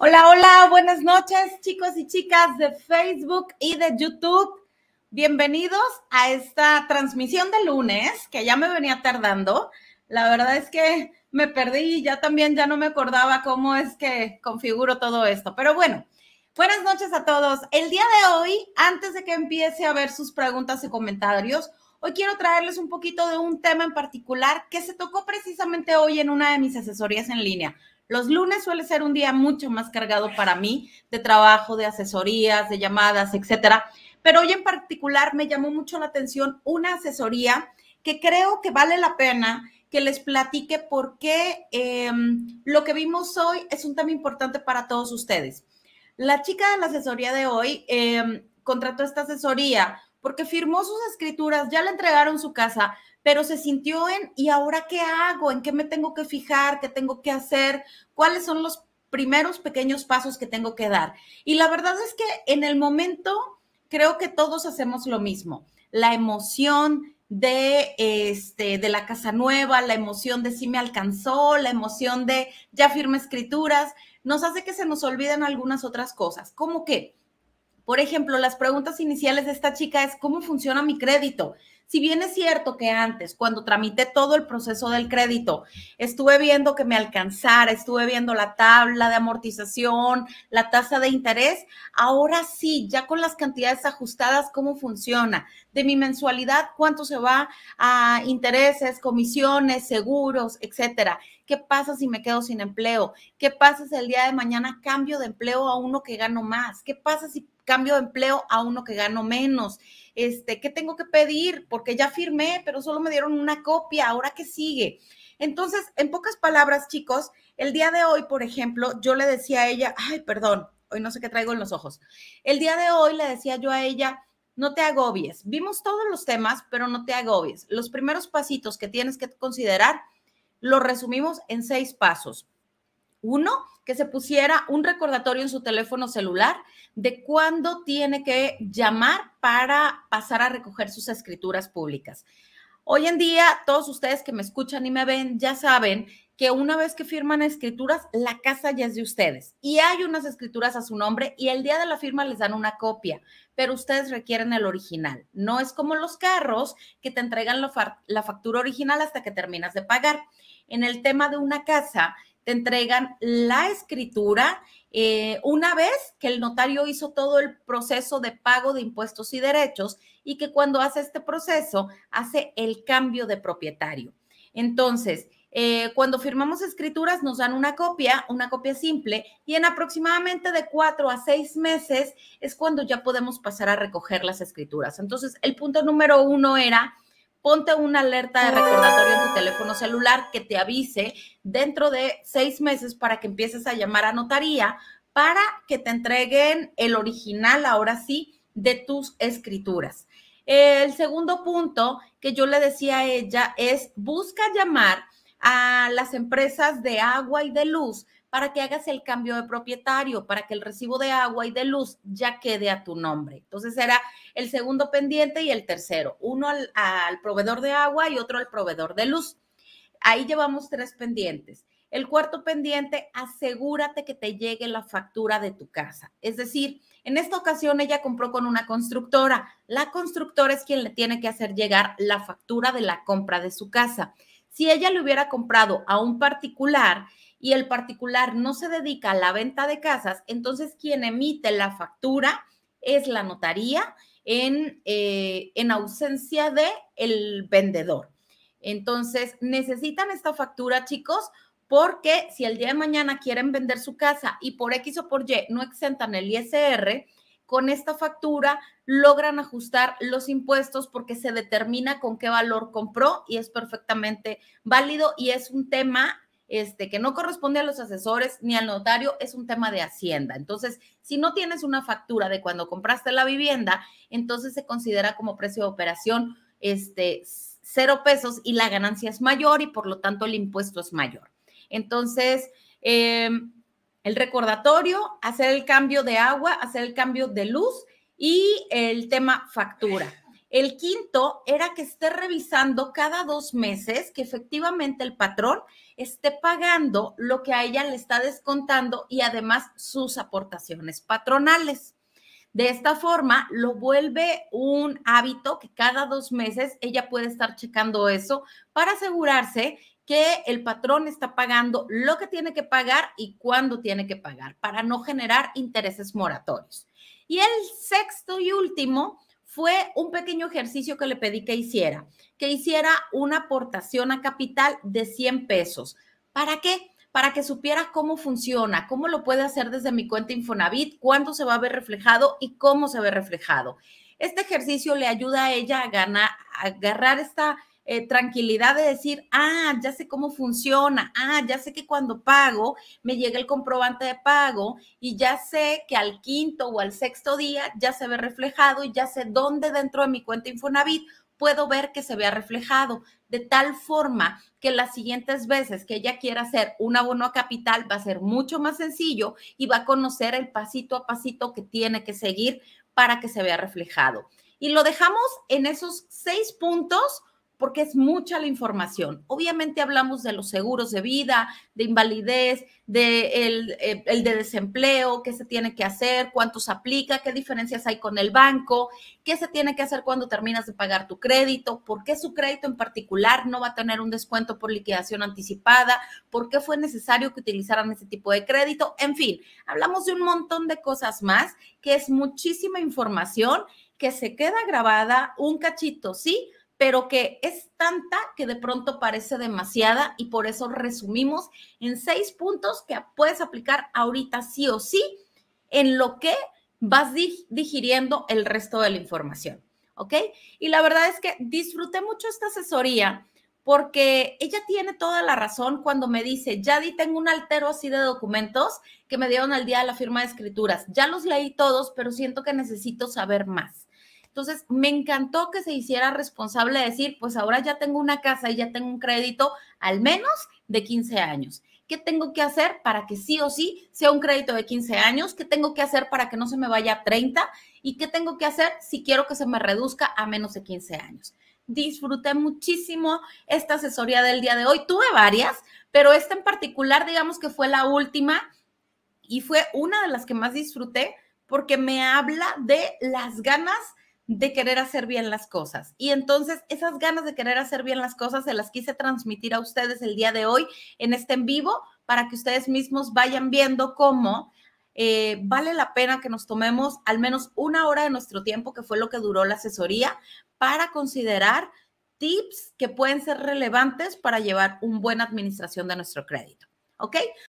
Hola, hola, buenas noches chicos y chicas de Facebook y de YouTube. Bienvenidos a esta transmisión de lunes que ya me venía tardando. La verdad es que me perdí y ya también ya no me acordaba cómo es que configuro todo esto. Pero bueno, buenas noches a todos. El día de hoy, antes de que empiece a ver sus preguntas y comentarios, hoy quiero traerles un poquito de un tema en particular que se tocó precisamente hoy en una de mis asesorías en línea. Los lunes suele ser un día mucho más cargado para mí de trabajo, de asesorías, de llamadas, etcétera. Pero hoy en particular me llamó mucho la atención una asesoría que creo que vale la pena que les platique por qué em, lo que vimos hoy es un tema importante para todos ustedes. La chica de la asesoría de hoy em, contrató esta asesoría porque firmó sus escrituras, ya le entregaron su casa, pero se sintió en, ¿y ahora qué hago? ¿En qué me tengo que fijar? ¿Qué tengo que hacer? ¿Cuáles son los primeros pequeños pasos que tengo que dar? Y la verdad es que en el momento creo que todos hacemos lo mismo. La emoción de, este, de la casa nueva, la emoción de si me alcanzó, la emoción de ya firme escrituras, nos hace que se nos olviden algunas otras cosas, ¿Cómo que por ejemplo, las preguntas iniciales de esta chica es, ¿cómo funciona mi crédito? Si bien es cierto que antes, cuando tramité todo el proceso del crédito, estuve viendo que me alcanzara, estuve viendo la tabla de amortización, la tasa de interés, ahora sí, ya con las cantidades ajustadas, ¿cómo funciona? De mi mensualidad, ¿cuánto se va a intereses, comisiones, seguros, etcétera? ¿Qué pasa si me quedo sin empleo? ¿Qué pasa si el día de mañana cambio de empleo a uno que gano más? ¿Qué pasa si cambio de empleo a uno que gano menos? Este, ¿qué tengo que pedir? Porque ya firmé, pero solo me dieron una copia, ¿ahora qué sigue? Entonces, en pocas palabras, chicos, el día de hoy, por ejemplo, yo le decía a ella, ay, perdón, hoy no sé qué traigo en los ojos. El día de hoy le decía yo a ella, no te agobies. Vimos todos los temas, pero no te agobies. Los primeros pasitos que tienes que considerar lo resumimos en seis pasos. Uno, que se pusiera un recordatorio en su teléfono celular de cuándo tiene que llamar para pasar a recoger sus escrituras públicas. Hoy en día, todos ustedes que me escuchan y me ven ya saben que una vez que firman escrituras, la casa ya es de ustedes. Y hay unas escrituras a su nombre y el día de la firma les dan una copia, pero ustedes requieren el original. No es como los carros que te entregan la, factura original hasta que terminas de pagar en el tema de una casa, te entregan la escritura eh, una vez que el notario hizo todo el proceso de pago de impuestos y derechos y que cuando hace este proceso hace el cambio de propietario. Entonces, eh, cuando firmamos escrituras nos dan una copia, una copia simple, y en aproximadamente de cuatro a seis meses es cuando ya podemos pasar a recoger las escrituras. Entonces, el punto número uno era ponte una alerta de recordatorio en tu teléfono celular que te avise dentro de seis meses para que empieces a llamar a notaría para que te entreguen el original, ahora sí, de tus escrituras. El segundo punto que yo le decía a ella es busca llamar a las empresas de agua y de luz para que hagas el cambio de propietario, para que el recibo de agua y de luz ya quede a tu nombre. Entonces era el segundo pendiente y el tercero, uno al, proveedor de agua y otro al proveedor de luz. Ahí llevamos tres pendientes. El cuarto pendiente, asegúrate que te llegue la factura de tu casa. Es decir, en esta ocasión ella compró con una constructora. La constructora es quien le tiene que hacer llegar la factura de la compra de su casa. Si ella le hubiera comprado a un particular, y el particular no se dedica a la venta de casas, entonces quien emite la factura es la notaría eh, en, ausencia de el vendedor. Entonces, necesitan esta factura, chicos, porque si el día de mañana quieren vender su casa y por X o por Y no exentan el ISR, con esta factura logran ajustar los impuestos porque se determina con qué valor compró y es perfectamente válido y es un tema este, que no corresponde a los asesores ni al notario, es un tema de hacienda. Entonces, si no tienes una factura de cuando compraste la vivienda, entonces se considera como precio de operación este, cero pesos y la ganancia es mayor y por lo tanto el impuesto es mayor. Entonces, em, el recordatorio, hacer el cambio de agua, hacer el cambio de luz y el tema factura. El quinto era que esté revisando cada dos meses que efectivamente el patrón esté pagando lo que a ella le está descontando y además sus aportaciones patronales. De esta forma, lo vuelve un hábito que cada dos meses ella puede estar checando eso para asegurarse que el patrón está pagando lo que tiene que pagar y cuándo tiene que pagar para no generar intereses moratorios. Y el sexto y último fue un pequeño ejercicio que le pedí que hiciera, que hiciera una aportación a capital de 100 pesos. ¿Para qué? Para que supiera cómo funciona, cómo lo puede hacer desde mi cuenta Infonavit, cuándo se va a ver reflejado y cómo se ve reflejado. Este ejercicio le ayuda a ella a, ganar, a agarrar esta eh, tranquilidad de decir, ah, ya sé cómo funciona, ah, ya sé que cuando pago me llega el comprobante de pago y ya sé que al quinto o al sexto día ya se ve reflejado y ya sé dónde dentro de mi cuenta Infonavit puedo ver que se vea reflejado, de tal forma que las siguientes veces que ella quiera hacer un abono a capital va a ser mucho más sencillo y va a conocer el pasito a pasito que tiene que seguir para que se vea reflejado. Y lo dejamos en esos seis puntos porque es mucha la información. Obviamente hablamos de los seguros de vida, de invalidez, de eh, el, de desempleo, qué se tiene que hacer, cuánto se aplica, qué diferencias hay con el banco, qué se tiene que hacer cuando terminas de pagar tu crédito, por qué su crédito en particular no va a tener un descuento por liquidación anticipada, por qué fue necesario que utilizaran ese tipo de crédito, en fin, hablamos de un montón de cosas más, que es muchísima información que se queda grabada un cachito, ¿sí? pero que es tanta que de pronto parece demasiada y por eso resumimos en seis puntos que puedes aplicar ahorita sí o sí en lo que vas digiriendo el resto de la información, ¿ok? Y la verdad es que disfruté mucho esta asesoría porque ella tiene toda la razón cuando me dice, ya di, tengo un altero así de documentos que me dieron al día de la firma de escrituras, ya los leí todos, pero siento que necesito saber más. Entonces, me encantó que se hiciera responsable de decir, pues ahora ya tengo una casa y ya tengo un crédito al menos de 15 años. ¿Qué tengo que hacer para que sí o sí sea un crédito de 15 años? ¿Qué tengo que hacer para que no se me vaya a 30? ¿Y qué tengo que hacer si quiero que se me reduzca a menos de 15 años? Disfruté muchísimo esta asesoría del día de hoy. Tuve varias, pero esta en particular, digamos que fue la última y fue una de las que más disfruté porque me habla de las ganas de querer hacer bien las cosas. Y entonces esas ganas de querer hacer bien las cosas se las quise transmitir a ustedes el día de hoy en este en vivo para que ustedes mismos vayan viendo cómo eh, vale la pena que nos tomemos al menos una hora de nuestro tiempo, que fue lo que duró la asesoría, para considerar tips que pueden ser relevantes para llevar una buena administración de nuestro crédito. ¿Ok?